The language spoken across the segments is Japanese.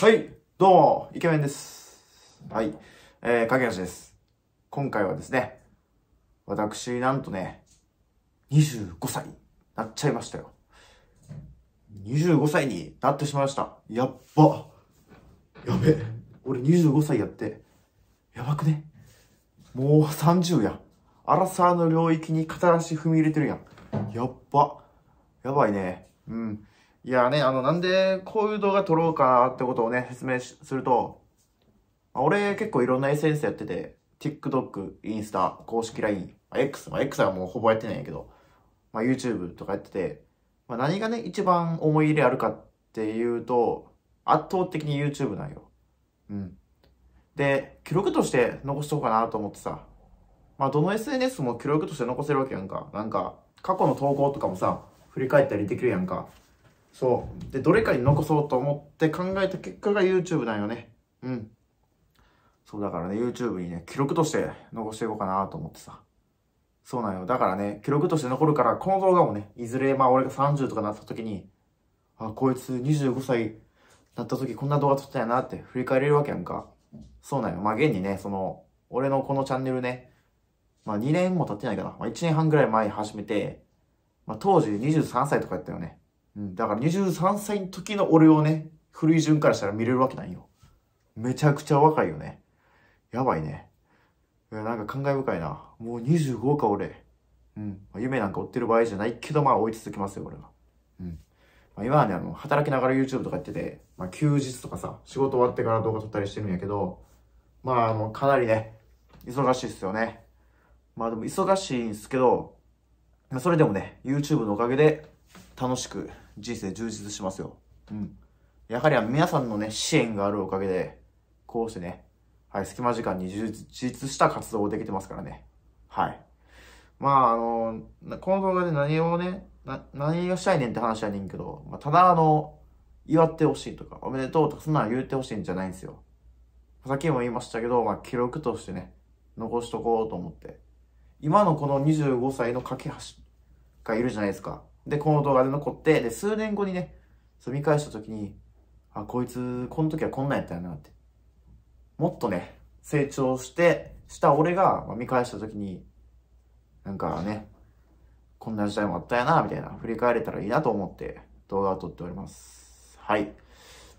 はい、どうも、イケメンです。はい、えー、影梨です。今回はですね、私、なんとね、25歳になっちゃいましたよ。25歳になってしまいました。やっば。やべ俺25歳やって、やばくねもう30や。アラサーの領域に片足踏み入れてるやん。やっば。やばいね。うん。いやね、あの、なんでこういう動画撮ろうかってことをね、説明すると、俺結構いろんな SNS やってて、TikTok、インスタ、公式 LINE、X、まあ、X はもうほぼやってないんやけど、まあ、YouTube とかやってて、まあ、何がね、一番思い入れあるかっていうと、圧倒的に YouTube なんよ。うん。で、記録として残しとこうかなと思ってさ、まあ、どの SNS も記録として残せるわけやんか。なんか、過去の投稿とかもさ、振り返ったりできるやんか。そうでどれかに残そうと思って考えた結果が YouTube なんよねうんそうだからね YouTube にね記録として残していこうかなと思ってさそうなんよだからね記録として残るからこの動画もねいずれまあ俺が30とかなった時にあこいつ25歳なった時こんな動画撮ったんやなって振り返れるわけやんかそうなんよまあ現にねその俺のこのチャンネルねまあ2年も経ってないかな、まあ、1年半ぐらい前に始めて、まあ、当時23歳とかやったよねうん、だから23歳の時の俺をね、古い順からしたら見れるわけないよ。めちゃくちゃ若いよね。やばいね。いなんか感慨深いな。もう25か俺。うん。まあ、夢なんか追ってる場合じゃないけど、まあ追い続けますよ、俺は。うん。まあ、今はね、あの、働きながら YouTube とかやってて、まあ休日とかさ、仕事終わってから動画撮ったりしてるんやけど、まああの、かなりね、忙しいっすよね。まあでも忙しいんすけど、それでもね、YouTube のおかげで楽しく人生充実しますよ。うん。やはり皆さんのね、支援があるおかげで、こうしてね、はい、隙間時間に充実した活動をできてますからね。はい。まあ、あの、この動画で何をね、何をしたいねんって話はねんけど、まあ、ただあの、祝ってほしいとか、おめでとうとか、そんなの言ってほしいんじゃないんですよ。さっきも言いましたけど、まあ、記録としてね、残しとこうと思って。今のこの25歳の架け橋がいるじゃないですか。で、この動画で残って、で、数年後にね、住み返した時に、あ、こいつ、この時はこんなんやったよなって。もっとね、成長して、した俺が、ま見返した時に、なんかね、こんな時代もあったやな、みたいな、振り返れたらいいなと思って動画を撮っております。はい。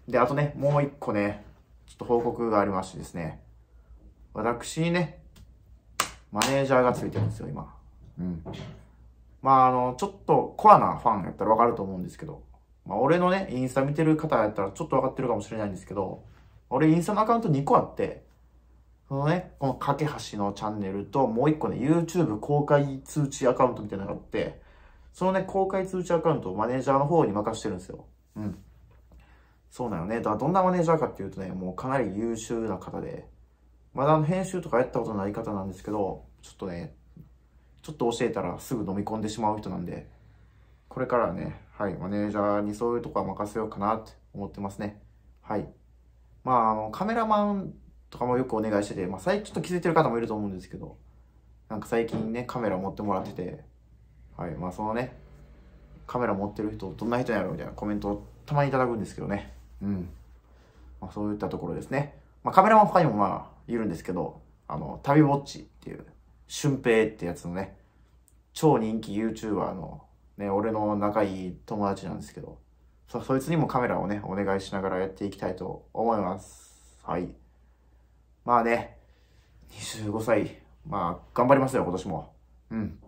で、あとね、もう一個ね、ちょっと報告がありましてですね、私にね、マネージャーがついてるんですよ、今。うん。まあ、あの、ちょっとコアなファンやったらわかると思うんですけど、まあ、俺のね、インスタ見てる方やったらちょっとわかってるかもしれないんですけど、俺インスタのアカウント2個あって、そのね、この架け橋のチャンネルと、もう1個ね、YouTube 公開通知アカウントみたいなのがあって、そのね、公開通知アカウントをマネージャーの方に任してるんですよ。うん。そうなのね。だからどんなマネージャーかっていうとね、もうかなり優秀な方で、まだ編集とかやったことない方なんですけど、ちょっとね、ちょっと教えたらすぐ飲み込んでしまう人なんで、これからね、はい、マネージャーにそういうとこは任せようかなって思ってますね。はい。まあ、あの、カメラマンとかもよくお願いしてて、まあ、最近ちょっと気づいてる方もいると思うんですけど、なんか最近ね、カメラ持ってもらってて、はい、まあ、そのね、カメラ持ってる人、どんな人やろみたいなコメントをたまにいただくんですけどね。うん。まあ、そういったところですね。まあ、カメラマン他にもまあ、いるんですけど、あの、旅ぼっちっていう、俊平ってやつのね、超人気 YouTuber の、ね、俺の仲いい友達なんですけど、そ、そいつにもカメラをね、お願いしながらやっていきたいと思います。はい。まあね、25歳、まあ、頑張りますよ、今年も。うん。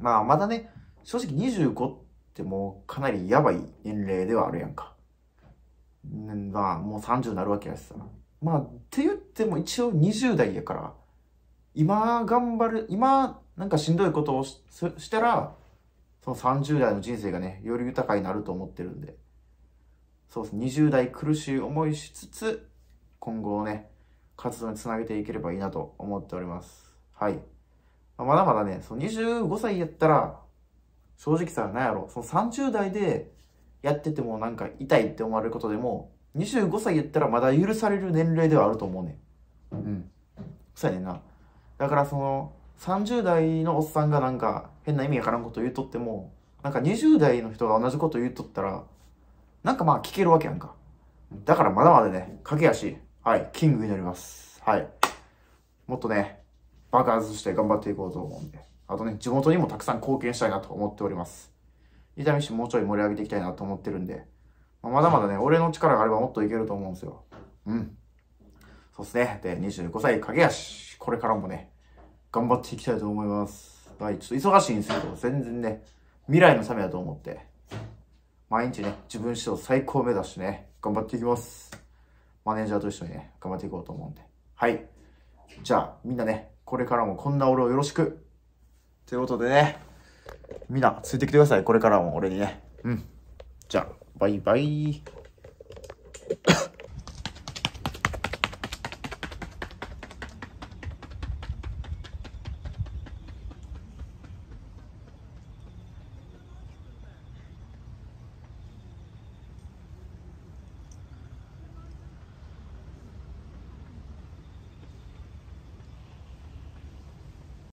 まあ、まだね、正直25ってもうかなりやばい年齢ではあるやんか。まあ、もう30になるわけやしさ。まあ、って言っても一応20代やから、今頑張る、今なんかしんどいことをしたら、その30代の人生がね、より豊かになると思ってるんで、そうです。20代苦しい思いしつつ、今後ね、活動につなげていければいいなと思っております。はい。まだまだね、その25歳やったら、正直さ、なんやろ、その30代でやっててもなんか痛いって思われることでも、25歳やったらまだ許される年齢ではあると思うねん。うん。そうやねんな。だからその30代のおっさんがなんか変な意味わからんこと言うとってもなんか20代の人が同じこと言うとったらなんかまあ聞けるわけやんかだからまだまだね駆け足はいキングになりますはいもっとね爆発して頑張っていこうと思うんであとね地元にもたくさん貢献したいなと思っております伊丹市もうちょい盛り上げていきたいなと思ってるんでまだまだね、俺の力があればもっといけると思うんですよ。うん。そうですね。で、25歳、影足。これからもね、頑張っていきたいと思います。はい、ちょっと忙しいんですけど、全然ね、未来のためだと思って、毎日ね、自分史上最高目指してね、頑張っていきます。マネージャーと一緒にね、頑張っていこうと思うんで。はい。じゃあ、みんなね、これからもこんな俺をよろしく。ということでね、みんなついてきてください。これからも俺にね。うん。じゃあ、バイバイ。